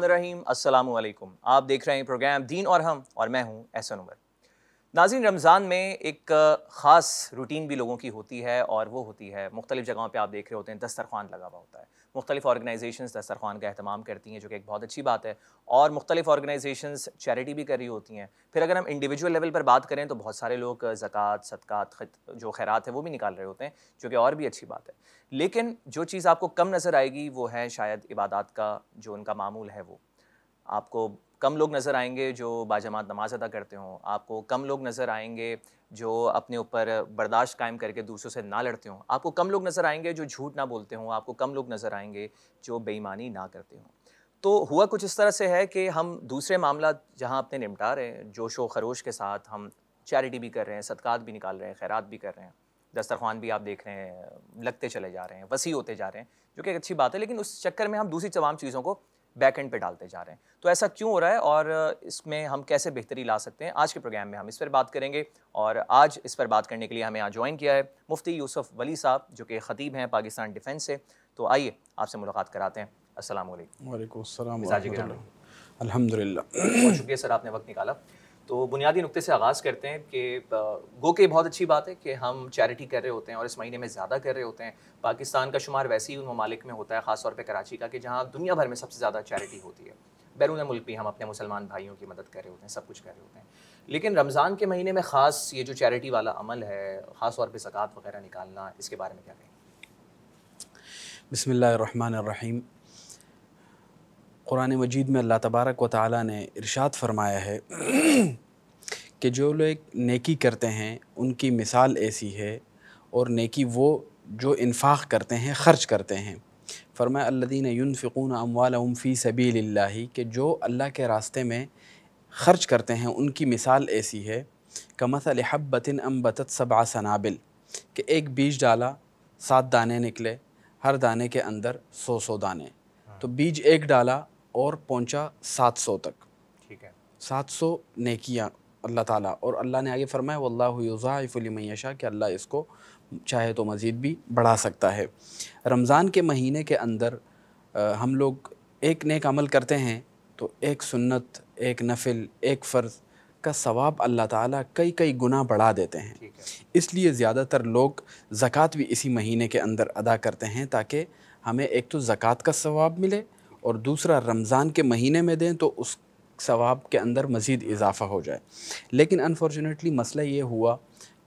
रहीम अस्सलाम वालेकुम आप देख रहे हैं प्रोग्राम दीन और हम और मैं हूं एहसन उमर नाजिन रमज़ान में एक ख़ास रूटीन भी लोगों की होती है और वो होती है मुख्तलिफ़ जगहों पर आप देख रहे होते हैं दस्तरखान लगा हुआ होता है मुख्तलिफ ऑर्गेनाइजेशन दस्तरखान का अहतमाम करती हैं जो कि एक बहुत अच्छी बात है और मुख्तलिफ ऑर्गेनाइजेशन चैरिटी भी कर रही होती हैं फिर अगर हम इंडिविजुअल लेवल पर बात करें तो बहुत सारे लोग ज़क़़त सदक़ात जो खैरत है वो भी निकाल रहे होते हैं जो कि और भी अच्छी बात है लेकिन जो चीज़ आपको कम नज़र आएगी वो है शायद इबादत का जो उनका मामूल है वो आपको कम लोग नज़र आएंगे जो बाजमात नमाज अदा करते हों आपको कम लोग नज़र आएंगे जो अपने ऊपर बर्दाश्त कायम करके दूसरों से ना लड़ते हों आपको कम लोग नज़र आएंगे जो झूठ ना बोलते हों आपको कम लोग नज़र आएंगे जो बेईमानी ना करते हों तो हुआ कुछ इस तरह से है कि हम दूसरे मामला जहाँ अपने निपटा रहे हैं जोश व खरोश के साथ हम चैरिटी भी कर रहे हैं सदक़ात भी निकाल रहे हैं खैरात भी कर रहे हैं दस्तरखान भी आप देख रहे हैं लगते चले जा रहे हैं वसी होते जा रहे हैं जो कि एक अच्छी बात है लेकिन उस चक्कर में हम दूसरी तमाम चीज़ों को एंड पे डालते जा रहे हैं तो ऐसा क्यों हो रहा है और इसमें हम कैसे बेहतरी ला सकते हैं आज के प्रोग्राम में हम इस पर बात करेंगे और आज इस पर बात करने के लिए हमें यहाँ ज्वाइन किया है मुफ्ती यूसुफ वली साहब जो कि ख़तीब हैं पाकिस्तान डिफेंस से तो आइए आपसे मुलाकात कराते हैं असल वालेकुम अलहमदिल्ला शुक्रिया सर आपने वक्त निकाला तो बुनियादी नुक्ते से आगाज़ करते हैं कि गो के बहुत अच्छी बात है कि हम चैरिटी कर रहे होते हैं और इस महीने में ज़्यादा कर रहे होते हैं पाकिस्तान का शुमार वैसे ही उन ममालिक में होता है ख़ासतौर पर कराची का कि जहाँ दुनिया भर में सबसे ज़्यादा चैरिटी होती है बैरून मुल्क भी हम अपने मुसलमान भाइयों की मदद कर रहे होते हैं सब कुछ कर रहे होते हैं लेकिन रमज़ान के महीने में ख़ास ये जो चैरिटी वाला अमल है ख़ास तौर पर ज़क़़त वगैरह निकालना इसके बारे में क्या कहें बसमीम कुरान मजीद में अल्लाह तबारक व ताली ने इरशाद फरमाया है कि जो लोग नेकी करते हैं उनकी मिसाल ऐसी है और नेकी वो जो इन्फाक़ करते हैं ख़र्च करते हैं फरमाया अल्लादीन यूनफ़िकून अमवालम फ़ी के जो अल्लाह के रास्ते में ख़र्च करते हैं उनकी मिसाल ऐसी है कमसल हब्बतिन अम्बत सबा सनाबिल के एक बीज डाला सात दाने निकले हर दाने के अंदर सौ सौ दाने हाँ। तो बीज एक डाला और पहुंचा सात सौ तक ठीक है सात सौ नेकियाँ अल्लाह ताला और अल्लाह ने आगे फरमाया वल्लाफ़ुलमैशा कि अल्लाह इसको चाहे तो मज़ीद भी बढ़ा सकता है रमज़ान के महीने के अंदर आ, हम लोग एक नेक अमल करते हैं तो एक सुन्नत एक नफिल एक फ़र्ज़ का सवाब अल्लाह ताला कई कई गुना बढ़ा देते हैं इसलिए ज़्यादातर लोग ज़क़़त भी इसी महीने के अंदर अदा करते हैं ताकि हमें एक तो ज़क़़त का सवाब मिले और दूसरा रमज़ान के महीने में दें तो उस सवाब के अंदर मज़ीद इजाफ़ा हो जाए लेकिन अनफॉर्चुनेटली मसला ये हुआ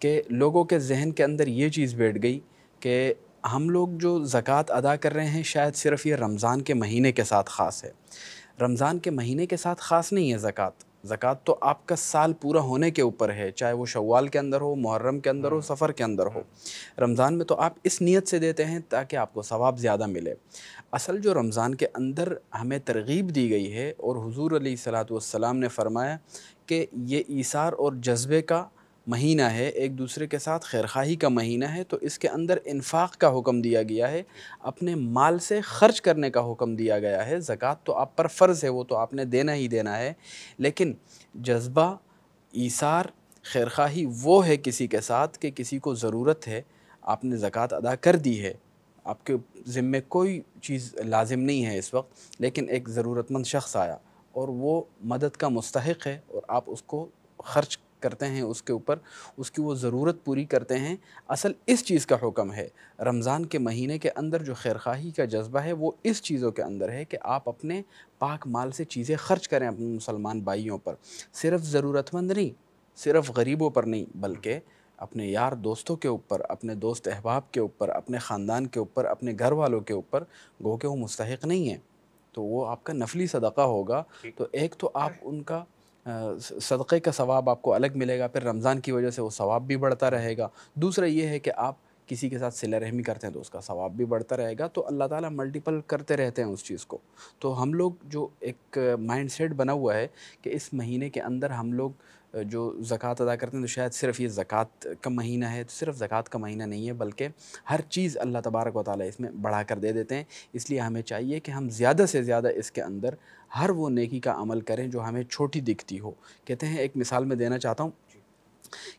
कि लोगों के जहन के अंदर ये चीज़ बैठ गई कि हम लोग जो ज़क़़त अदा कर रहे हैं शायद सिर्फ़ ये रमज़ान के महीने के साथ ख़ास है रमज़ान के महीने के साथ ख़ास नहीं है ज़क़़त ज़क़़त तो आपका साल पूरा होने के ऊपर है चाहे वो शवाल के अंदर हो मुहर्रम के अंदर हो हम्म। सफ़र के अंदर हो रमज़ान में तो आप इस नीयत से देते हैं ताकि आपको सवाब ज़्यादा मिले असल जो रमज़ान के अंदर हमें तरगीब दी गई है और हजूर सलाम ने फ़रमाया कि ये ईसार और जज्बे का महीना है एक दूसरे के साथ खैरखाही का महीना है तो इसके अंदर इन्फाक का हुक्म दिया गया है अपने माल से खर्च करने का हुक्म दिया गया है ज़क़़त तो आप पर फ़र्ज़ है वो तो आपने देना ही देना है लेकिन जज्बा ईसार खैरखाही वो है किसी के साथ कि किसी को ज़रूरत है आपने ज़क़़त अदा कर दी है आपके ज़िम्मे कोई चीज़ लाजिम नहीं है इस वक्त लेकिन एक ज़रूरतमंद शख्स आया और वो मदद का मस्तक है और आप उसको खर्च करते हैं उसके ऊपर उसकी वो ज़रूरत पूरी करते हैं असल इस चीज़ का हुक्म है रमज़ान के महीने के अंदर जो खैरखाही का जज्बा है वो इस चीज़ों के अंदर है कि आप अपने पाक माल से चीज़ें खर्च करें अपने मुसलमान भाइयों पर सिर्फ ज़रूरतमंद नहीं सिर्फ गरीबों पर नहीं बल्कि अपने यार दोस्तों के ऊपर अपने दोस्त अहबाब के ऊपर अपने ख़ानदान के ऊपर अपने घर वालों के ऊपर गो के वो मुस्तक नहीं है तो वो आपका नफली सदका होगा तो एक तो आप उनका सदक़े का सवाब आपको अलग मिलेगा फिर रमज़ान की वजह से वो सवाब भी बढ़ता रहेगा दूसरा ये है कि आप किसी के साथ सिला रहमी करते हैं तो उसका सवाब भी बढ़ता रहेगा तो अल्लाह ताला मल्टीपल करते रहते हैं उस चीज़ को तो हम लोग जो एक माइंडसेट बना हुआ है कि इस महीने के अंदर हम लोग जो ज़क़़त अदा करते हैं तो शायद सिर्फ़ ये ज़क़़त का महीना है तो सिर्फ ज़क़़त का महीना नहीं है बल्कि हर चीज़ अल्लाह तबारक व ताली इसमें बढ़ा कर दे देते हैं इसलिए हमें चाहिए कि हम ज़्यादा से ज़्यादा इसके अंदर हर वो नेकी का अमल करें जो हमें छोटी दिखती हो कहते हैं एक मिसाल में देना चाहता हूँ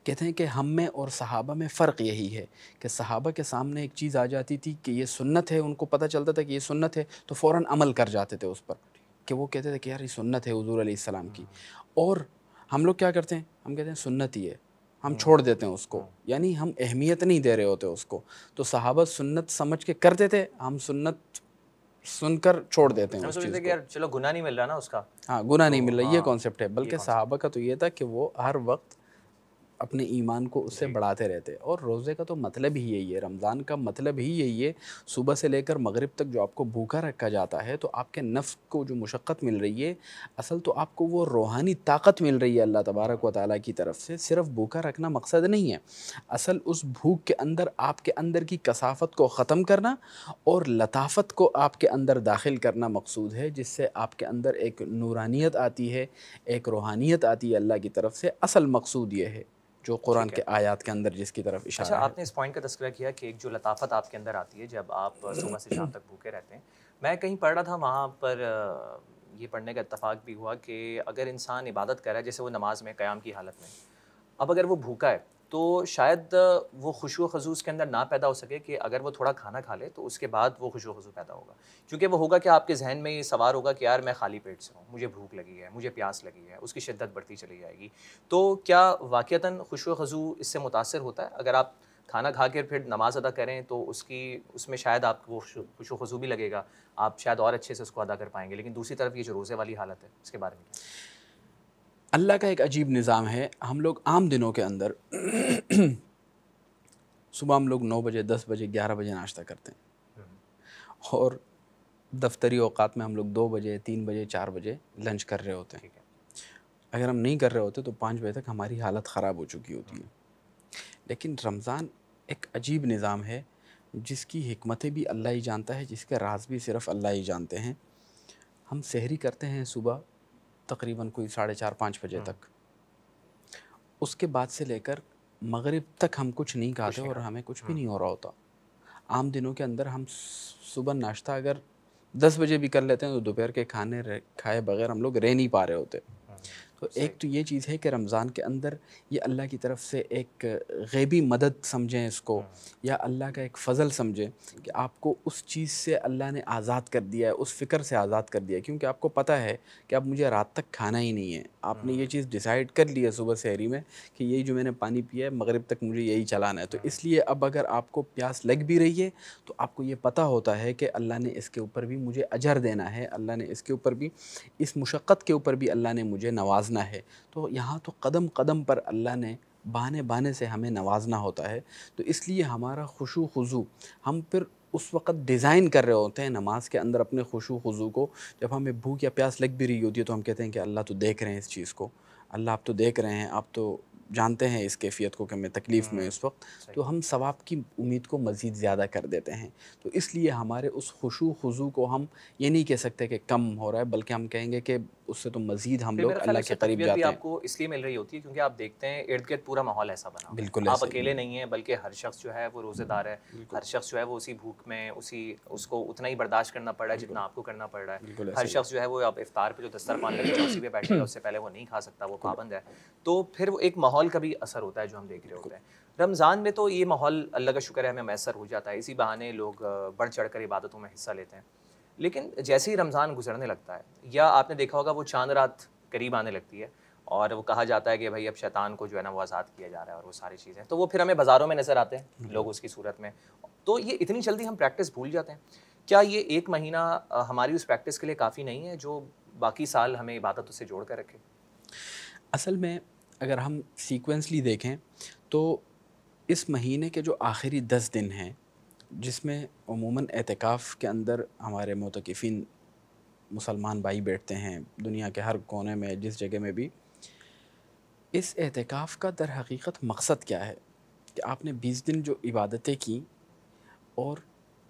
कहते हैं कि हम में और सहाबा में फ़र्क यही है कि सहाबा के सामने एक चीज़ आ जाती थी कि ये सुन्नत है उनको पता चलता था कि ये सुन्नत है तो फ़ौर अमल कर जाते थे उस पर कि वो कहते थे कि यार ये सुन्नत है हजूर सलाम की और हम लोग क्या करते हैं हम कहते हैं सुन्नत ही है हम हाँ। छोड़ देते हैं उसको हाँ। यानी हम अहमियत नहीं दे रहे होते उसको तो सहाबा सुन्नत समझ के करते थे हम सुन्नत सुनकर छोड़ देते हैं कि यार चलो गुना नहीं मिल रहा ना उसका हाँ गुना नहीं मिल रहा ये कॉन्सेप्ट हाँ, है बल्कि सहाबा का तो ये था कि वो हर वक्त अपने ईमान को उससे बढ़ाते रहते हैं और रोज़े का तो मतलब ही यही है रमज़ान का मतलब ही यही है सुबह से लेकर मगरिब तक जो आपको भूखा रखा जाता है तो आपके नफ्स को जो मुशक्क़त मिल रही है असल तो आपको वो रूहानी ताकत मिल रही है अल्लाह तबारक व ताली की तरफ से सिर्फ भूखा रखना मकसद नहीं है असल उस भूख के अंदर आपके अंदर की कसाफत को ख़त्म करना और लताफत को आपके अंदर दाखिल करना मकसूद है जिससे आपके अंदर एक नूरानियत आती है एक रूहानियत आती है अल्लाह की तरफ से असल मकसूद ये है जो कुरान के आयात के अंदर जिसकी तरफ इशारा अच्छा, आपने इस पॉइंट का तस्करा किया कि एक जो लताफत आपके अंदर आती है जब आप सुबह से शाम तक भूखे रहते हैं मैं कहीं पढ़ रहा था वहाँ पर ये पढ़ने का इतफाक़ भी हुआ कि अगर इंसान इबादत कर रहा है जैसे वो नमाज में क़्याम की हालत में अब अगर वो भूखा है तो शायद वो खुशो खजू उसके अंदर ना पैदा हो सके कि अगर वो थोड़ा खाना खा ले तो उसके बाद वो खुशो खजू पैदा होगा क्योंकि वो होगा कि आपके जहन में ये सवार होगा कि यार मैं खाली पेट से हूँ मुझे भूख लगी है मुझे प्यास लगी है उसकी शिद्दत बढ़ती चली जाएगी तो क्या वाक़ता खुशो खजू इससे मुतासर होता है अगर आप खाना खा कर फिर नमाज़ अदा करें तो उसकी उसमें शायद आप वो खुशो खजू भी लगेगा आप शायद और अच्छे से उसको अदा कर पाएंगे लेकिन दूसरी तरफ ये जो रोज़े वाली हालत है इसके बारे में अल्लाह का एक अजीब निज़ाम है हम लोग आम दिनों के अंदर सुबह हम लोग नौ बजे दस बजे ग्यारह बजे नाश्ता करते हैं और दफ्तरी अवकात में हम लोग दो बजे तीन बजे चार बजे लंच कर रहे होते हैं अगर हम नहीं कर रहे होते तो पाँच बजे तक हमारी हालत ख़राब हो चुकी होती है लेकिन रमज़ान एक अजीब निज़ाम है जिसकी हमतें भी अल्लाह ही जानता है जिसके राज भी सिर्फ़ अल्लाह ही जानते हैं हम सहरी करते हैं सुबह तकरीबन कोई साढ़े चार पाँच बजे हाँ। तक उसके बाद से लेकर मगरिब तक हम कुछ नहीं खाते और हमें कुछ भी हाँ। नहीं हो रहा होता आम दिनों के अंदर हम सुबह नाश्ता अगर दस बजे भी कर लेते हैं तो दोपहर के खाने खाए बगैर हम लोग रह नहीं पा रहे होते तो एक तो ये चीज़ है कि रमज़ान के अंदर ये अल्लाह की तरफ से एक गैबी मदद समझें इसको हाँ। या अल्लाह का एक फ़ज़ल समझें कि आपको उस चीज़ से अल्लाह ने आज़ाद कर दिया है उस फ़िक्र से आज़ाद कर दिया है क्योंकि आपको पता है कि अब मुझे रात तक खाना ही नहीं है आपने ये हाँ। चीज़ डिसाइड कर लिया सुबह शहरी में कि यही जो मैंने पानी पिया है मगरब तक मुझे यही चलाना है तो हाँ। इसलिए अब अगर आपको प्यास लग भी रही है तो आपको ये पता होता है कि अल्लाह ने इसके ऊपर भी मुझे अजर देना है अल्लाह ने इसके ऊपर भी इस मुशक्क़त के ऊपर भी अल्लाह ने मुझे नवाज नवाजना है तो यहाँ तो कदम कदम पर अल्लाह ने बहने बहने से हमें नवाजना होता है तो इसलिए हमारा खुशू खुजू हम फिर उस वक्त डिज़ाइन कर रहे होते हैं नमाज के अंदर अपने खुशू खुजू को जब हमें भूख या प्यास लग भी रही होती है तो हम कहते हैं कि अल्लाह तो देख रहे हैं इस चीज़ को अल्लाह आप तो देख रहे हैं आप तो जानते हैं इस कैफियत को कि मैं तकलीफ़ में हम्म, उस वक्त तो हम सवाब की उम्मीद को मज़ीद ज़्यादा कर देते हैं तो इसलिए हमारे उस खुशू खुजू को हम ये नहीं कह सकते कि कम हो रहा है बल्कि हम कहेंगे कि उससे तो मजीद हम लोग अल्लाह के करीब जाते हैं आपको इसलिए मिल रही होती है क्योंकि आप देखते हैं इर्द गिर्द पूरा माहौल ऐसा बना बिल्कुल आप अकेले नहीं है बल्कि हर शख्स जो है वो रोज़ेदार है हर शख्स जो है वो उसी भूख में उसी उसको उतना ही बर्दाश्त करना पड़ रहा है जितना आपको करना पड़ रहा है हर शख्स जो है वो आप इफ्तार पर जो दस्तर पान लगे उसी पर बैठे उससे पहले वो नहीं खा सकता वो पाबंद है तो फिर वो एक माहौल का भी असर होता है जो हम देख रहे होते हैं रमज़ान में तो ये माहौल अल्लाह का शुक्र है हमें मैसर हो जाता है इसी बहाने लोग बढ़ चढ़ कर इबादतों में हिस्सा लेते हैं लेकिन जैसे ही रमज़ान गुजरने लगता है या आपने देखा होगा वो चांद रात करीब आने लगती है और वो कहा जाता है कि भाई अब शैतान को जो है ना वो आज़ाद किया जा रहा है और वो सारी चीज़ें तो वो फिर हमें बाज़ारों में नज़र आते हैं लोग उसकी सूरत में तो ये इतनी जल्दी हम प्रैक्टिस भूल जाते हैं क्या ये एक महीना हमारी उस प्रैक्टिस के लिए काफ़ी नहीं है जो बाकी साल हमें इबादत उससे जोड़ कर रखे असल में अगर हम सीक्वेंसली देखें तो इस महीने के जो आखिरी दस दिन हैं जिसमें अमूमन एहतिकाफ़ के अंदर हमारे मोतकफिन मुसलमान भाई बैठते हैं दुनिया के हर कोने में जिस जगह में भी इस एहतिकाफ़ का दर हकीकत मकसद क्या है कि आपने बीस दिन जो इबादतें की और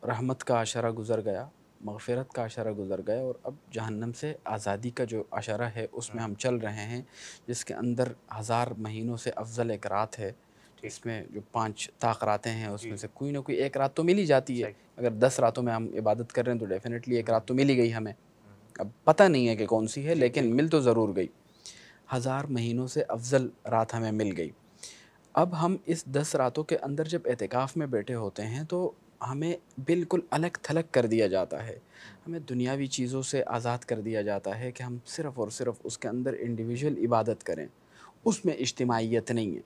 रहमत का अशारा गुज़र गया मगफ़रत का अशारा गुज़र गया और अब जहन्नम से आज़ादी का जो अशारा है उसमें हाँ। हम चल रहे हैं जिसके अंदर हज़ार महीनों से अफजल एक रात है इसमें जो पांच ताक रातें हैं उसमें से कोई ना कोई एक रात तो मिल ही जाती है अगर दस रातों में हम इबादत कर रहे हैं तो डेफिनेटली एक रात तो मिल ही गई हमें हम्म। अब पता नहीं है कि कौन सी है लेकिन मिल तो ज़रूर गई हज़ार महीनों से अफजल रात हमें मिल गई अब हम इस दस रातों के अंदर जब एहतिकाफ़ में बैठे होते हैं तो हमें बिल्कुल अलग थलग कर दिया जाता है हमें दुनियावी चीज़ों से आज़ाद कर दिया जाता है कि हम सिर्फ़ और सिर्फ़ उसके अंदर इंडिविजुअल इबादत करें उसमें इज्तमाहीत नहीं है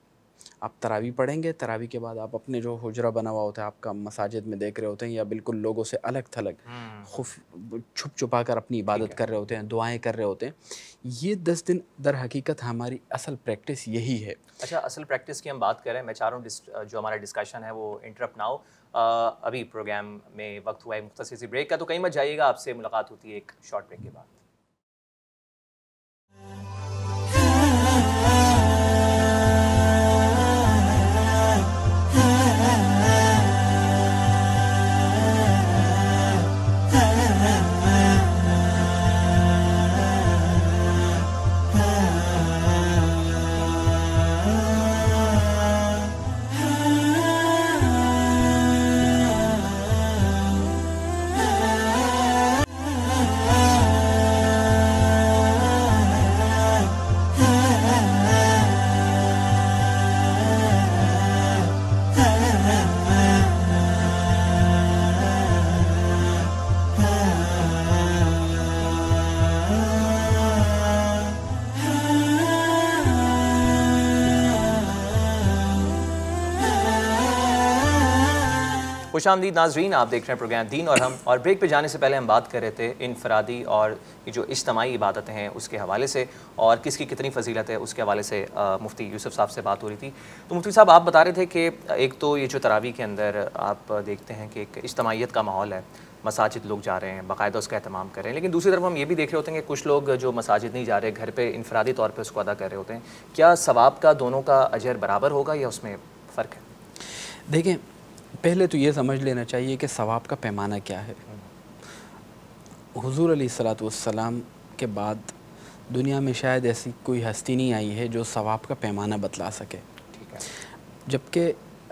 आप तरावी पढ़ेंगे तरावी के बाद आप अपने जो हजरा बना हुआ होता है आपका मसाजिद में देख रहे होते हैं या बिल्कुल लोगों से अलग थलग हम्म। खुफ छुप छुपा कर अपनी इबादत कर रहे होते हैं दुआएं कर रहे होते हैं ये दस दिन दर हकीकत हमारी असल प्रैक्टिस यही है अच्छा असल प्रैक्टिस की हम बात करें मैं चाह रहा हूँ जो हमारा डिस्कशन है वो इंटरप्ट ना हो अभी प्रोग्राम में वक्त हुआ है मुख्तर सी ब्रेक का तो कहीं मत जाइएगा आपसे मुलाकात होती है एक शॉर्ट ब्रेक के बाद खुश आमदी नाजरीन आप देख रहे हैं प्रोग्राम दीन और हम और ब्रेक पे जाने से पहले हम बात कर रहे थे इनफरादी और जो इज्तमाही इबादतें हैं उसके हवाले से और किसकी कितनी फजीलत है उसके हवाले से आ, मुफ्ती यूसुफ साहब से बात हो रही थी तो मुफ्ती साहब आप बता रहे थे कि एक तो ये जो तरावी के अंदर आप देखते हैं कि एक इज्तमाहीत का माहौल है मसाजिद लोग जा रहे हैं बाकायदा उसका अहतमाम कर रहे हैं लेकिन दूसरी तरफ हम ये भी देख रहे होते हैं कि कुछ लोग जो मसाजिद नहीं जा रहे घर पर इनफरादी तौर पर उसको अदा कर रहे होते हैं क्या सवाब का दोनों का अजर बराबर होगा या उसमें फ़र्क है देखें पहले तो ये समझ लेना चाहिए कि सवाब का पैमाना क्या है हुजूर अली सलाम के बाद दुनिया में शायद ऐसी कोई हस्ती नहीं आई है जो सवाब का पैमाना बतला सके जबकि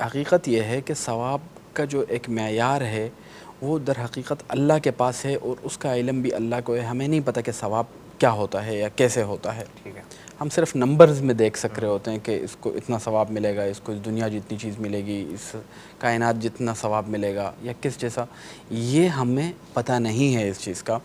हकीकत यह है कि सवाब का जो एक मैार है वो दर हकीकत अल्लाह के पास है और उसका इलम भी अल्लाह को है हमें नहीं पता कि सवाब क्या होता है या कैसे होता है ठीक है हम सिर्फ नंबर्स में देख सक रहे होते हैं कि इसको इतना सवाब मिलेगा इसको इस दुनिया जितनी चीज़ मिलेगी इस कायनात जितना सवाब मिलेगा या किस जैसा ये हमें पता नहीं है इस चीज़ का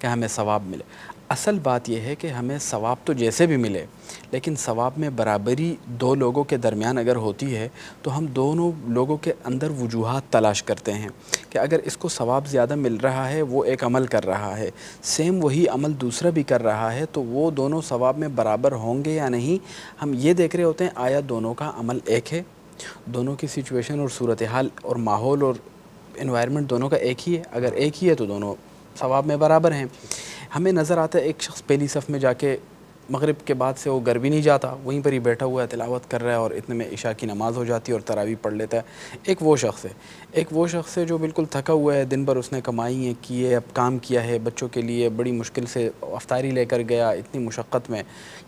कि हमें सवाब मिले असल बात यह है कि हमें सवाब तो जैसे भी मिले लेकिन सवाब में बराबरी दो लोगों के दरमियान अगर होती है तो हम दोनों लोगों के अंदर वजूहत तलाश करते हैं कि अगर इसको सवाब ज़्यादा मिल रहा है वो एक अमल कर रहा है सेम वही अमल दूसरा भी कर रहा है तो वो दोनों सवाब में बराबर होंगे या नहीं हम ये देख रहे होते हैं आया दोनों का अमल एक है दोनों की सिचुएशन और सूरत हाल और माहौल और इन्वायरमेंट दोनों का एक ही है अगर एक ही है तो दोनों सवाब में बराबर हैं हमें नज़र आता है एक शख्स पहली सफ़ में जाके मगरब के बाद से वो घर भी नहीं जाता वहीं पर ही बैठा हुआ है तिलावत कर रहा है और इतने में इशा की नमाज़ हो जाती है और तरावी पढ़ लेता है एक वो शख्स है एक वो शख्स है जो बिल्कुल थका हुआ है दिन भर उसने कमाई है किए अब काम किया है बच्चों के लिए बड़ी मुश्किल से अफ्तारी लेकर गया इतनी मुशक्क़त में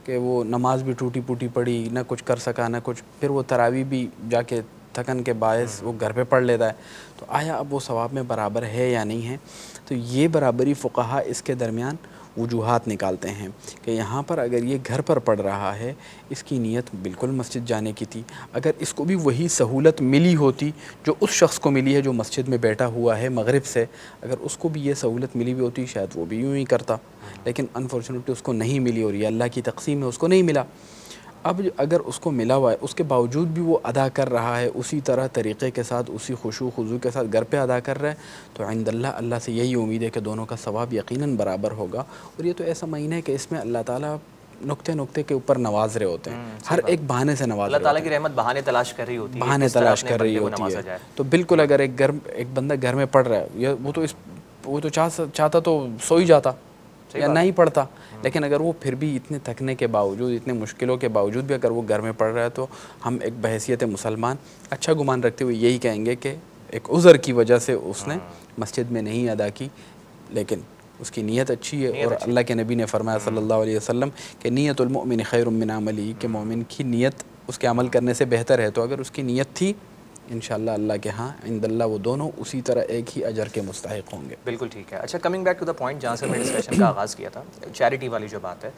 कि वो नमाज भी टूटी फूटी पड़ी ना कुछ कर सका ना कुछ फिर वो तरावी भी जाके थकन के बायस हम्म। वो घर पर पढ़ लेता है तो आया अब वो सवाब में बराबर है या नहीं है तो ये बराबरी फ़ुकाहा इसके दरमियान वजूहत निकालते हैं कि यहाँ पर अगर ये घर पर पड़ रहा है इसकी नीयत बिल्कुल मस्जिद जाने की थी अगर इसको भी वही सहूलत मिली होती जो उस शख्स को मिली है जो मस्जिद में बैठा हुआ है मगरब से अगर उसको भी ये सहूलत मिली भी होती शायद वो भी यूँ ही करता लेकिन अनफॉर्चुनेटली उसको नहीं मिली और ये अल्लाह की तकसीम है उसको नहीं मिला अब अगर उसको मिला हुआ है उसके बावजूद भी वो अदा कर रहा है उसी तरह तरीक़े के साथ उसी खुशू खुजू के साथ घर पे अदा कर रहा है तो आइंदल्ला अल्लाह से यही उम्मीद है कि दोनों का सवाब यकीनन बराबर होगा और ये तो ऐसा महीना है कि इसमें अल्लाह ताला नुकते नुकते के ऊपर नवाज रहे होते हैं हम्म, हर एक बहाने से नवाज अल्लाह ताला की रहमत बहाने तलाश कर रही होती है बहाने तलाश कर रही होती है तो बिल्कुल अगर एक घर एक बंदा घर में पढ़ रहा है वो तो इस वो तो चाह चाहता तो सो ही जाता या नहीं पढ़ता हम्म। लेकिन अगर वो फिर भी इतने थकने के बावजूद इतने मुश्किलों के बावजूद भी अगर वो घर में पढ़ रहा है तो हम एक बहसीत मुसलमान अच्छा गुमान रखते हुए यही कहेंगे कि एक उज़र की वजह से उसने हाँ। मस्जिद में नहीं अदा की लेकिन उसकी नीयत अच्छी है और अल्लाह के नबी ने फरमाया हम्म। सल्लल्लाहु अलैहि वसल्लम कि नीयतमिन खैरमिन अमली के हम्म। मोमिन की नीयत उसके अमल करने से बेहतर है तो अगर उसकी नीयत थी इन अल्लाह के हाँ इंदल्ला वो दोनों उसी तरह एक ही अजर के मुस्तक होंगे बिल्कुल ठीक है अच्छा coming back to the point जहाँ से मैं डिस्कशन का आगाज़ किया था चैरिटी वाली जो बात है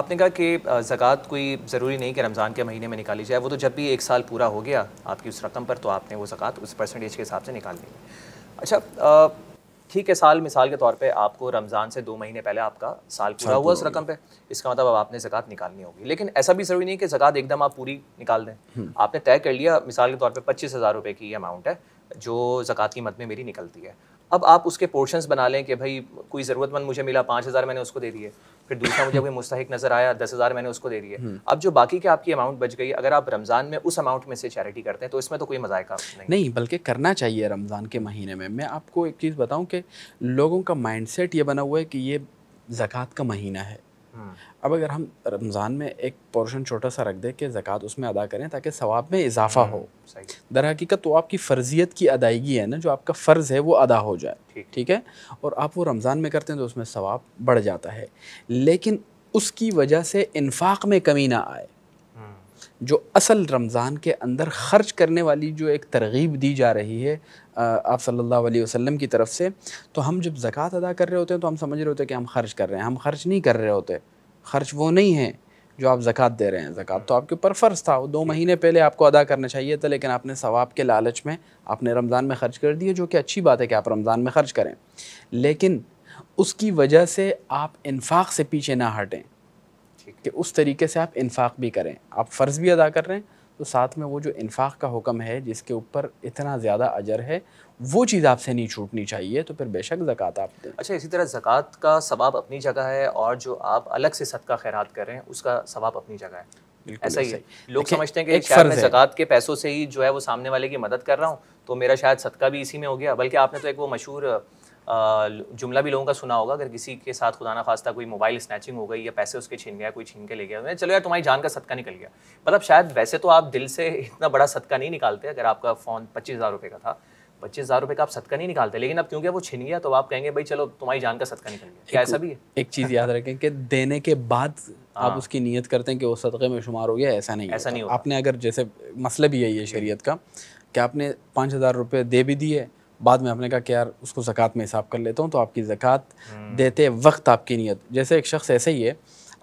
आपने कहा कि ज़क़़त कोई ज़रूरी नहीं कि रमज़ान के महीने में निकाली जाए वो तो जब भी एक साल पूरा हो गया आपकी उस रकम पर तो आपने वो ज़क़़त उस परसेंटेज के हिसाब से निकाल दी अच्छा ठीक है साल मिसाल के तौर पे आपको रमज़ान से दो महीने पहले आपका साल पूरा हुआ उस रकम पे इसका मतलब अब आपने जक़ात निकालनी होगी लेकिन ऐसा भी ज़रूरी नहीं कि जक़ात एकदम आप पूरी निकाल दें हम्म। आपने तय कर लिया मिसाल के तौर पर पच्चीस हज़ार रुपये की अमाउंट है जो जक़ात की मत में मेरी निकलती है अब आप उसके पोर्शंस बना लें कि भाई कोई ज़रूरतमंद मुझे मिला पाँच हज़ार मैंने उसको दे दिए फिर दूसरा मुझे कोई मुस्तक नजर आया दस हज़ार मैंने उसको दे दिए हम्म। अब जो बाकी के आपकी अमाउंट बच गई अगर आप रमज़ान में उस अमाउंट में से चैरिटी करते हैं तो इसमें तो कोई मजायका नहीं नहीं बल्कि करना चाहिए रमज़ान के महीने में मैं आपको एक चीज़ बताऊँ कि लोगों का माइंड ये बना हुआ है कि ये ज़क़़त का महीना है अब अगर हम रमज़ान में एक पोर्शन छोटा सा रख दें कि ज़क़़त उसमें अदा करें ताकि सवाब में इजाफा हो हम्म, दर हकीकत तो आपकी फ़र्जियत की अदायगी है ना जो आपका फ़र्ज़ है वो अदा हो जाए ठीक है और आप वो रमज़ान में करते हैं तो उसमें सवाब बढ़ जाता है लेकिन उसकी वजह से इन्फाक में कमी ना आए हम्म। जो असल रमज़ान के अंदर ख़र्च करने वाली जो एक तरगीब दी जा रही है आप सल्लल्लाहु अलैहि वसल्लम की तरफ से तो हम जब ज़क़़त अदा कर रहे होते हैं तो हम समझ रहे होते हैं कि हम खर्च कर रहे हैं हम खर्च नहीं कर रहे होते खर्च वो नहीं है जो आप ज़क़़त दे रहे हैं ज़क़़त तो आपके ऊपर फ़र्ज़ था दो महीने पहले आपको अदा करना चाहिए था लेकिन आपने सवाब के लालच में आपने रमज़ान में ख़र्च कर दिया जो कि अच्छी बात है कि आप रमज़ान में ख़र्च करें लेकिन उसकी वजह से आप इन्फाक से पीछे ना हटें कि उस तरीके से आप इन्फाक भी करें आप फ़र्ज़ भी अदा कर रहे हैं तो साथ में वो जो इन्फाक का हुक्म है जिसके ऊपर इतना ज़्यादा अजर है वो चीज़ आपसे नहीं छूटनी चाहिए तो फिर बेशक ज़क़़त आप दें अच्छा इसी तरह ज़क़़त का सवाब अपनी जगह है और जो आप अलग से सदका खैरात कर रहे हैं उसका सवाब अपनी जगह है ऐसा ही है लोग समझते हैं कि शायद जक़ात के पैसों से ही जो है वो सामने वाले की मदद कर रहा हूँ तो मेरा शायद सदका भी इसी में हो गया बल्कि आपने तो एक वो मशहूर जुमला भी लोगों का सुना होगा अगर किसी के साथ खुदा ना खास्ता कोई मोबाइल स्नैचिंग हो गई या पैसे उसके छीन गया कोई छीन के ले गया तो चलो यार तुम्हारी जान का सदका निकल गया मतलब शायद वैसे तो आप दिल से इतना बड़ा सदका नहीं निकालते अगर आपका फ़ोन पच्चीस हज़ार रुपये का था पच्चीस हज़ार रुपये का आप सदका नहीं निकालते लेकिन अब क्योंकि वो छिन गया तो आप कहेंगे भाई चलो तुम्हारी जान का सदका निकल गया क्या ऐसा भी है एक चीज़ याद रखें कि देने के बाद हाँ। आप उसकी नीयत करते हैं कि वो सदक़े में शुमार हो गया ऐसा नहीं ऐसा नहीं आपने अगर जैसे मसला भी है ये शरीय का कि आपने पाँच हज़ार रुपये दे भी दिए बाद में आपने कहा कि यार उसको ज़क़़त में हिसाब कर लेता हूँ तो आपकी ज़क़़त देते वक्त आपकी नीयत जैसे एक शख्स ऐसे ही है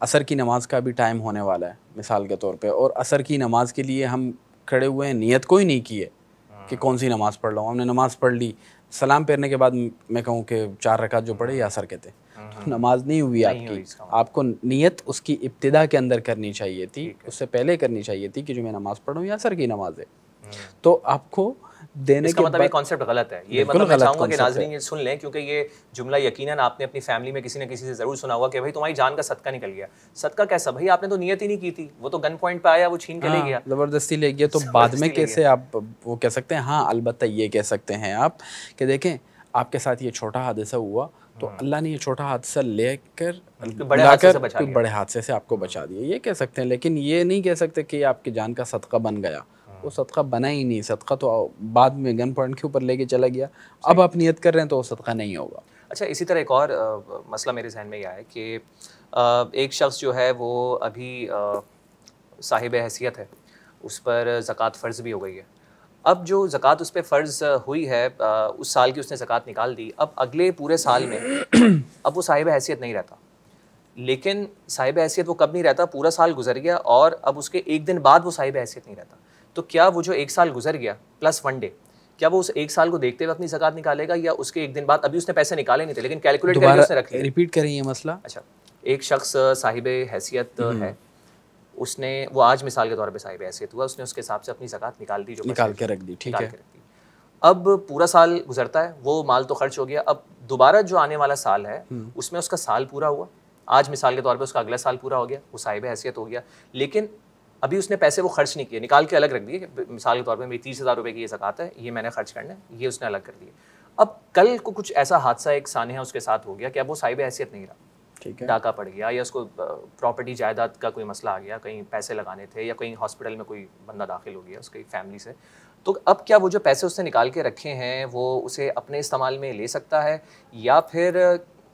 असर की नमाज़ का भी टाइम होने वाला है मिसाल के तौर पे और असर की नमाज़ के लिए हम खड़े हुए हैं नीयत को ही नहीं की है कि हाँ। कौन सी नमाज़ पढ़ लो हमने नमाज़ पढ़ ली सलाम फेरने के बाद मैं कहूँ कि चार रकात जो पढ़े हाँ। या असर कहते हाँ, तो नमाज नहीं हुई नहीं आपकी हुई मतलब। आपको नीयत उसकी इब्तदा के अंदर करनी चाहिए थी उससे पहले करनी चाहिए थी कि जो मैं नमाज़ पढ़ूँ या असर की नमाज है तो आपको देने इसका के मतलब ये कॉन्सेप्ट गलत है ये मतलब मैं चाहूंगा कि नाजरीन ये सुन लें क्योंकि ये जुमला यकीनन आपने अपनी फैमिली में किसी ना किसी से जरूर सुना होगा कि भाई तुम्हारी जान का सदका निकल गया सदका कैसा भाई आपने तो नियत ही नहीं की थी वो तो गन पॉइंट पे आया वो छीन के ले हाँ, गया जबरदस्ती ले गया तो बाद में कैसे आप वो कह सकते हैं हाँ अलबत्त ये कह सकते हैं आप कि देखें आपके साथ ये छोटा हादसा हुआ तो हाँ। अल्लाह ने ये छोटा हादसा लेकर बड़े हादसे से बचा बड़े हादसे से आपको बचा दिया ये कह सकते हैं लेकिन ये नहीं कह सकते कि आपकी जान का सदका बन गया वो सदका बना ही नहीं सदका तो बाद में गन पॉइंट के ऊपर लेके चला गया अब आप नियत कर रहे हैं तो वो सदका नहीं होगा अच्छा इसी तरह एक और आ, मसला मेरे जहन में यह है कि आ, एक शख्स जो है वो अभी साहिब हैसियत है उस पर ज़क़़त फ़र्ज़ भी हो गई है अब जो ज़क़़त उस पर फ़र्ज़ हुई है आ, उस साल की उसने ज़क़़त निकाल दी अब अगले पूरे साल में अब वो साहिब हैसियत नहीं रहता लेकिन साहिब हैसियत वो कब नहीं रहता पूरा साल गुजर गया और अब उसके एक दिन बाद वो साहिब हैसियत नहीं रहता तो क्या वो जो एक साल गुजर गया प्लस वन डे क्या वो उस एक साल को देखते हुए अपनी जकत निकालेगा या उसके एक दिन बाद अभी उसने पैसे निकाले नहीं थे लेकिन कैलकुलेट करके उसने रख लिया रिपीट करें ये मसला अच्छा एक शख्स साहिब हैसियत हम्म। है उसने वो आज मिसाल के तौर पर साहिब हैसियत हुआ उसने उसके हिसाब से अपनी जकत निकाल दी जो निकाल के रख दी ठीक है अब पूरा साल गुजरता है वो माल तो खर्च हो गया अब दोबारा जो आने वाला साल है हम्म। उसमें उसका साल पूरा हुआ आज मिसाल के तौर पे उसका अगला साल पूरा हो गया वो साहिब हैसियत हो गया लेकिन अभी उसने पैसे वो खर्च नहीं किए निकाल के अलग रख दिए मिसाल के तौर पर मेरी तीस हज़ार रुपये की ये सकात है ये मैंने खर्च करना है ये उसने अलग कर दिए अब कल को कुछ ऐसा हादसा एक सानहा उसके साथ हो गया कि अब वो साहिब हैसियत नहीं रहा ठीक है डाका पड़ गया या उसको प्रॉपर्टी जायदाद का कोई मसला आ गया कहीं पैसे लगाने थे या कहीं हॉस्पिटल में कोई बंदा दाखिल हो गया उसकी फैमिली से तो अब क्या वो जो पैसे उसने निकाल के रखे हैं वो उसे अपने इस्तेमाल में ले सकता है या फिर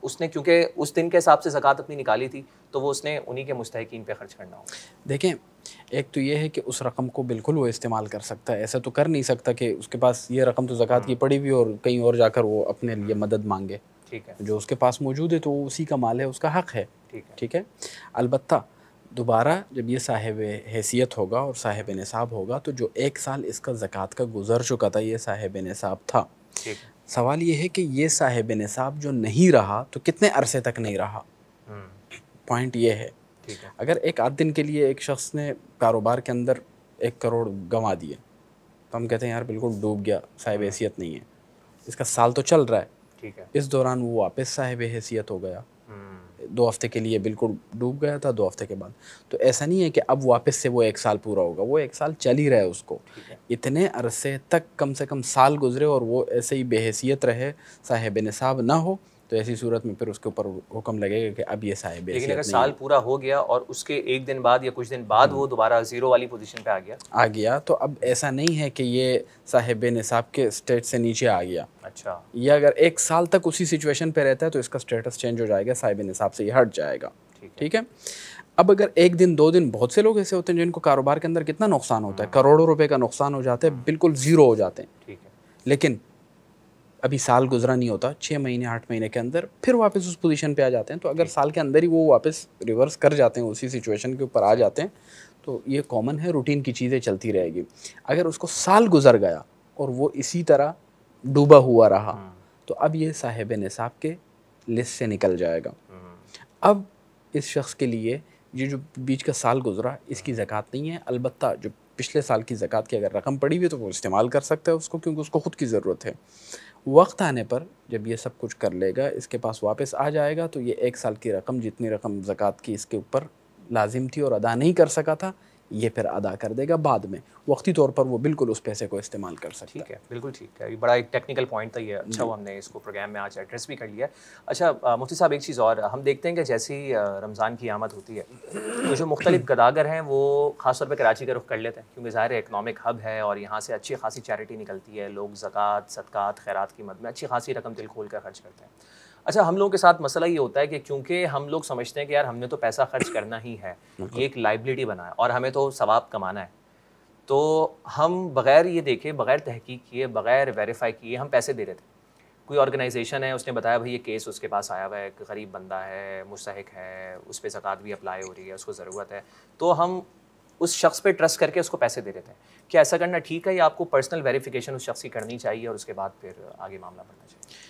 उसने क्योंकि उस दिन के हिसाब से ज़क़़त अपनी निकाली थी तो वो उसने उन्हीं के मुस्तकिन पे खर्च करना हो देखें एक तो ये है कि उस रकम को बिल्कुल वो इस्तेमाल कर सकता है ऐसा तो कर नहीं सकता कि उसके पास ये रकम तो जक़ात की हम्म। पड़ी हुई और कहीं और जाकर वो अपने लिए मदद मांगे ठीक है जो उसके पास मौजूद है तो वो उसी का माल है उसका हक़ है ठीक है ठीक है अलबत् दोबारा जब ये साहिब हैसियत होगा और साहिब नसाब होगा तो जो एक साल इसका ज़क़़त का गुजर चुका था ये साहिब नसाब था सवाल ये है कि ये साहिब नसाब जो नहीं रहा तो कितने अरसे तक नहीं रहा पॉइंट हम्म। ये है अगर एक आध दिन के लिए एक शख्स ने कारोबार के अंदर एक करोड़ गंवा दिए तो हम कहते हैं यार बिल्कुल डूब गया साहिब हम्म। हैसियत नहीं है इसका साल तो चल रहा है ठीक है इस दौरान वो वापस साहिब हैसियत हो गया दो हफ्ते के लिए बिल्कुल डूब गया था दो हफ्ते के बाद तो ऐसा नहीं है कि अब वापस से वो एक साल पूरा होगा वो एक साल चल ही रहा है उसको इतने अरसे तक कम से कम साल गुजरे और वो ऐसे ही बेहसीत रहे साहेब नसाब ना हो तो ऐसी सूरत में फिर उसके ऊपर हुक्म लगेगा कि अब ये साहिब लेकिन अगर साल पूरा हो गया और उसके एक दिन बाद या कुछ दिन बाद वो दोबारा ज़ीरो वाली पोजीशन पे आ गया आ गया तो अब ऐसा नहीं है कि ये साहिब निसाब के स्टेट से नीचे आ गया अच्छा ये अगर एक साल तक उसी सिचुएशन पर रहता है तो इसका स्टेटस चेंज हो जाएगा साहिब निसाब से ये हट जाएगा ठीक है अब अगर एक दिन दो दिन बहुत से लोग ऐसे होते हैं जिनको कारोबार के अंदर कितना नुकसान होता है हाँ। करोड़ों रुपए का नुकसान हो जाते हैं बिल्कुल ज़ीरो हो जाते हैं ठीक है लेकिन अभी साल गुजरा नहीं होता छः महीने आठ महीने के अंदर फिर वापस उस पोजीशन पे आ जाते हैं तो अगर साल के अंदर ही वो वापस रिवर्स कर जाते हैं उसी सिचुएशन के ऊपर आ जाते हैं तो ये कॉमन है रूटीन की चीज़ें चलती रहेगी अगर उसको साल गुजर गया और वो इसी तरह डूबा हुआ रहा हाँ। तो अब ये साहेब नसाब के लिस्ट से निकल जाएगा हाँ। अब इस शख्स के लिए ये जो बीच का साल गुजरा इसकी हाँ। ज़क़़त नहीं है अलबत् जो पिछले साल की ज़क़़त की अगर रकम पड़ी हुई तो वो इस्तेमाल कर सकता है उसको क्योंकि उसको ख़ुद की ज़रूरत है वक्त आने पर जब ये सब कुछ कर लेगा इसके पास वापस आ जाएगा तो ये एक साल की रकम जितनी रकम ज़क़़त की इसके ऊपर लाजिम थी और अदा नहीं कर सका था ये फिर अदा कर देगा बाद में वक्ती तौर पर वो बिल्कुल उस पैसे को इस्तेमाल कर सकता ठीक है बिल्कुल ठीक है ये बड़ा एक टेक्निकल पॉइंट था ये अच्छा वो हमने इसको प्रोग्राम में आज एड्रेस भी कर लिया अच्छा मुफ्ती साहब एक चीज़ और हम देखते हैं कि जैसे ही रमज़ान की आमद होती है तो जो मुख्तलिफ गदागर हैं वो खासतौर पर कराची का रुख कर लेते हैं क्योंकि ज़ाहिर है इकनॉमिक हब है और यहाँ से अच्छी खासी चैरिटी निकलती है लोग जक़ात सदक़ात खैरात की मद में अच्छी खासी रकम दिल खोल कर खर्च करते हैं अच्छा हम लोगों के साथ मसला ये होता है कि क्योंकि हम लोग समझते हैं कि यार हमने तो पैसा खर्च करना ही है ये एक लाइबिलिटी बना है और हमें तो सवाब कमाना है तो हम बग़ैर ये देखे बग़ैर तहकीक किए बग़ैर वेरीफाई किए हम पैसे दे रहे थे कोई ऑर्गेनाइजेशन है उसने बताया भाई ये केस उसके पास आया हुआ है एक गरीब बंदा है मुस्तक है उस पर जक़ात भी अप्लाई हो रही है उसको ज़रूरत है तो हम उस शख्स पे ट्रस्ट करके उसको पैसे दे देते हैं क्या ऐसा करना ठीक है या आपको पर्सनल वेरिफिकेशन उस शख्स की करनी चाहिए और उसके बाद फिर आगे मामला बढ़ना चाहिए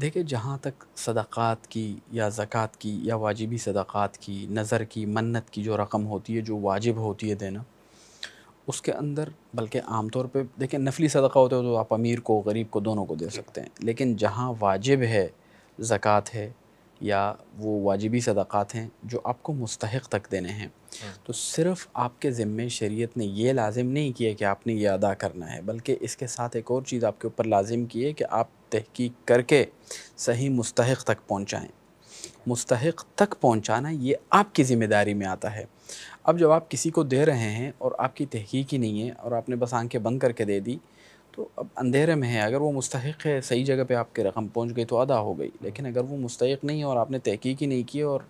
देखिए जहाँ तक सदक़ात की या ज़क़़त की या वाजिबी सदक़ात की नज़र की मन्नत की जो रकम होती है जो वाजिब होती है देना उसके अंदर बल्कि आम तौर पर देखिए नफली सदका होता है तो आप अमीर को गरीब को दोनों को दे सकते हैं लेकिन जहाँ वाजिब है ज़क़़त है या वो वाजिबी सदक़ात हैं जो आपको मुस्तक तक देने हैं तो सिर्फ आपके ज़िम्मे शरीयत ने यह लाजिम नहीं किया कि आपने ये अदा करना है बल्कि इसके साथ एक और चीज़ आपके ऊपर लाजिम की है कि आप तहकीक करके सही मुस्तक तक पहुँचाएँ मुस्तक तक पहुँचाना ये आपकी ज़िम्मेदारी में आता है अब जब आप किसी को दे रहे हैं और आपकी तहकीक ही नहीं है और आपने बस आंखें बंद करके दे दी तो अब अंधेरे में है अगर वो मुस्तक है सही जगह पे आपकी रकम पहुंच गई तो अदा हो गई लेकिन अगर वो मुस्तक नहीं है और आपने तहकीक ही नहीं की और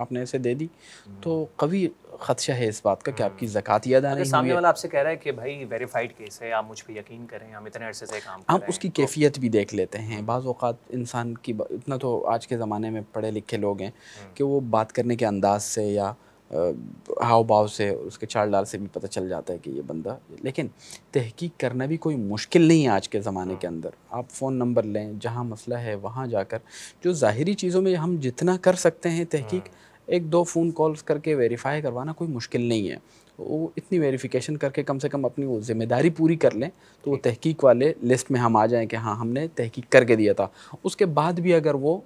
आपने ऐसे दे दी हम्म। तो कभी खदशा है इस बात का कि आपकी जक़ात ही अदा नहीं सामने वाला आपसे कह रहा है कि भाई वेरीफाइड केस है आप मुझ पर यकीन करें हम इतने अरसे से काम हम उसकी तो कैफियत भी देख लेते हैं बाज़ात इंसान की इतना तो आज के ज़माने में पढ़े लिखे लोग हैं हम्म। कि वो बात करने के अंदाज से या हाव भाव से उसके चाल डाल से भी पता चल जाता है कि ये बंदा लेकिन तहकीक करना भी कोई मुश्किल नहीं है आज के ज़माने के हम्म। अंदर आप फ़ोन नंबर लें जहाँ मसला है वहाँ जाकर जो ज़ाहरी चीज़ों में हम जितना कर सकते हैं तहकीक एक दो फ़ोन कॉल्स करके वेरीफाई करवाना कोई मुश्किल नहीं है वो इतनी वेरिफिकेशन करके कम से कम अपनी वो जिम्मेदारी पूरी कर लें तो वो तहकीक वाले लिस्ट में हम आ जाएं कि हाँ हमने तहकीक करके दिया था उसके बाद भी अगर वो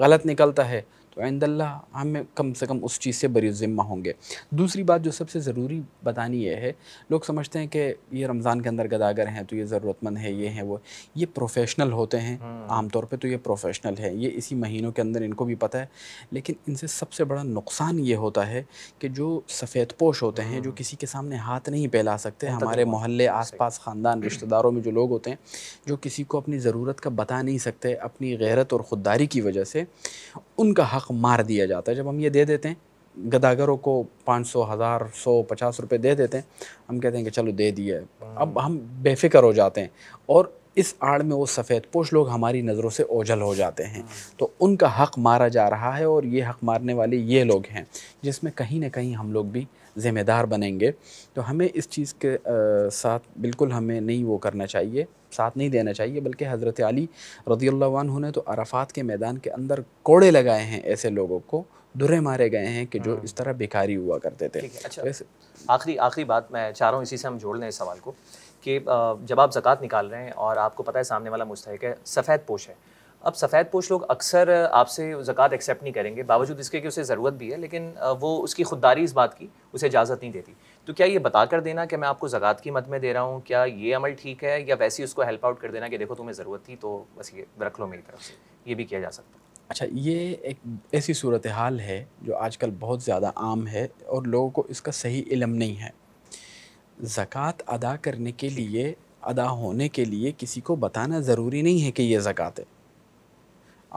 गलत निकलता है तो आइंदल्ला हमें कम से कम उस चीज़ से बरी ज़िम्मा होंगे दूसरी बात जो सबसे ज़रूरी बतानी ये है लोग समझते हैं कि ये रमज़ान के अंदर गदागर हैं तो ये ज़रूरतमंद है ये हैं वो ये प्रोफेशनल होते हैं हम्म। आमतौर पर तो ये प्रोफेशनल है ये इसी महीनों के अंदर इनको भी पता है लेकिन इनसे सबसे बड़ा नुकसान ये होता है कि जो सफ़ेद पोश होते हैं जो हम्म। किसी के सामने हाथ नहीं फैला सकते हमारे मोहल्ले पास ख़ानदान रिश्तेदारों में जो लोग होते हैं जो किसी को अपनी ज़रूरत का बता नहीं सकते अपनी गैरत और ख़ुददारी की वजह से उनका हक हक मार दिया जाता है जब हम ये दे देते हैं गदागरों को पाँच सौ हज़ार सौ पचास रुपये दे देते हैं हम कहते हैं कि चलो दे दिए अब हाँ। हम बेफिक्र हो जाते हैं और इस आड़ में वो सफ़ेद पोश लोग हमारी नज़रों से ओझल हो जाते हैं हाँ। तो उनका हक मारा जा रहा है और ये हक मारने वाले ये लोग हैं जिसमें कहीं ना कहीं हम लोग भी ज़िम्मेदार बनेंगे तो हमें इस चीज़ के आ, साथ बिल्कुल हमें नहीं वो करना चाहिए साथ नहीं देना चाहिए बल्कि हज़रत अली रदी ने तो अरफात के मैदान के अंदर कोड़े लगाए हैं ऐसे लोगों को दुरे मारे गए हैं कि जो हाँ। इस तरह भिखारी हुआ करते थे अच्छा आखिरी आखिरी बात मैं चाह रहा हूँ इसी से हम जोड़ लें इस सवाल को कि जब आप ज़क़़त निकाल रहे हैं और आपको पता है सामने वाला मुस्तक है सफ़ेद पोश है अब सफ़ेद पोश लोग अक्सर आपसे ज़क़़त एक्सेप्ट नहीं करेंगे बावजूद इसके कि उसे ज़रूरत भी है लेकिन वो उसकी खुददारी इस बात की उसे इजाज़त नहीं देती तो क्या ये बता कर देना कि मैं आपको ज़क़़त की मत में दे रहा हूँ क्या ये अमल ठीक है या वैसे ही उसको हेल्प आउट कर देना कि देखो तुम्हें ज़रूरत थी तो बस ये रख लो मेरी तरफ से ये भी किया जा सकता है अच्छा ये एक ऐसी सूरत हाल है जो आजकल बहुत ज़्यादा आम है और लोगों को इसका सही इलम नहीं है ज़क़़त अदा करने के लिए अदा होने के लिए किसी को बताना ज़रूरी नहीं है कि ये ज़क़़त है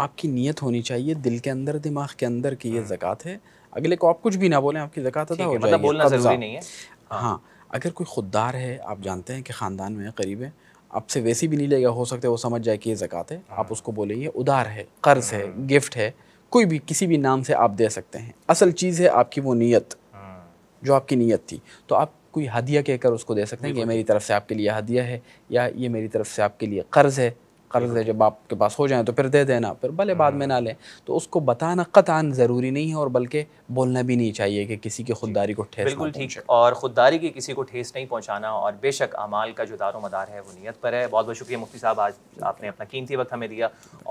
आपकी नीयत होनी चाहिए दिल के अंदर दिमाग के अंदर की ये जक़ात है अगले को आप कुछ भी ना बोलें आपकी ज़क़़त अदा हो मतलब जाए बोलना ज़रूरी नहीं है हाँ अगर कोई खुददार है आप जानते हैं कि ख़ानदान में करीब है आपसे वैसी भी नहीं लेगा हो सकता है वो समझ जाए कि ये ज़क़़त है आप उसको बोले ये उधार है कर्ज़ है हम्म। गिफ्ट है कोई भी किसी भी नाम से आप दे सकते हैं असल चीज़ है आपकी वो नीयत हम्म। जो आपकी नीयत थी तो आप कोई हदिया कहकर उसको दे सकते हैं कि मेरी तरफ से आपके लिए हदिया है या ये मेरी तरफ से आपके लिए कर्ज़ है कर्ज है जब आपके पास हो जाए तो फिर दे देना फिर भले बाद में ना हाँ। लें तो उसको बताना कतान ज़रूरी नहीं है और बल्कि बोलना भी नहीं चाहिए कि किसी की खुददारी को ठेस बिल्कुल ठीक और ख़ुददारी की किसी को ठेस नहीं पहुँचाना और बेशक अमाल का जो दारो मदार है वो नीयत पर है बहुत बहुत शुक्रिया मुफ्ती साहब आज आपने अपना कीमती वक्त हमें दिया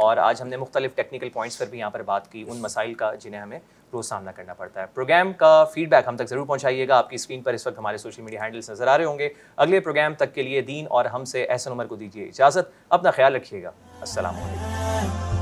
और आज हमने मुख्तलिफ टेक्निकल पॉइंट्स पर भी यहाँ पर बात की उन मसाइल का जिन्हें हमें रोज़ सामना करना पड़ता है प्रोग्राम का फीडबैक हम तक ज़रूर पहुंचाइएगा आपकी स्क्रीन पर इस वक्त हमारे सोशल मीडिया हैंडल्स नज़र आ रहे होंगे अगले प्रोग्राम तक के लिए दीन और हमसे ऐसे उमर को दीजिए इजाज़त अपना ख्याल रखिएगा असल